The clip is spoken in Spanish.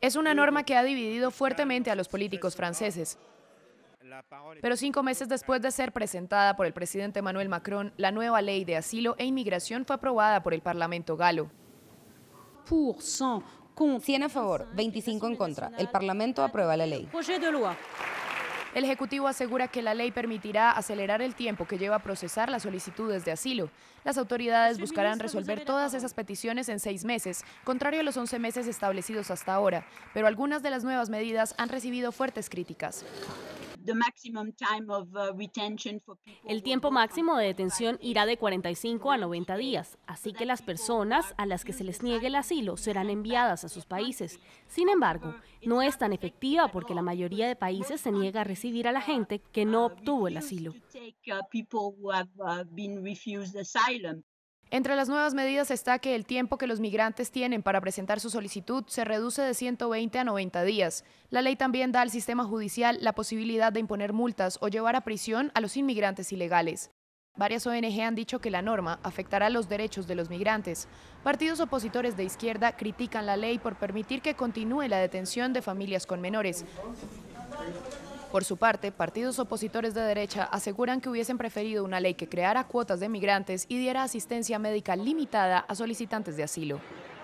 Es una norma que ha dividido fuertemente a los políticos franceses. Pero cinco meses después de ser presentada por el presidente Emmanuel Macron, la nueva ley de asilo e inmigración fue aprobada por el Parlamento galo. 100 a favor, 25 en contra. El Parlamento aprueba la ley. El Ejecutivo asegura que la ley permitirá acelerar el tiempo que lleva a procesar las solicitudes de asilo. Las autoridades buscarán resolver todas esas peticiones en seis meses, contrario a los 11 meses establecidos hasta ahora, pero algunas de las nuevas medidas han recibido fuertes críticas. Uh, el tiempo máximo de detención irá de 45 a 90 días, así que las personas a las que se les niegue el asilo serán enviadas a sus países. Sin embargo, no es tan efectiva porque la mayoría de países se niega a recibir a la gente que no obtuvo el asilo. Uh, entre las nuevas medidas está que el tiempo que los migrantes tienen para presentar su solicitud se reduce de 120 a 90 días. La ley también da al sistema judicial la posibilidad de imponer multas o llevar a prisión a los inmigrantes ilegales. Varias ONG han dicho que la norma afectará los derechos de los migrantes. Partidos opositores de izquierda critican la ley por permitir que continúe la detención de familias con menores. Por su parte, partidos opositores de derecha aseguran que hubiesen preferido una ley que creara cuotas de migrantes y diera asistencia médica limitada a solicitantes de asilo.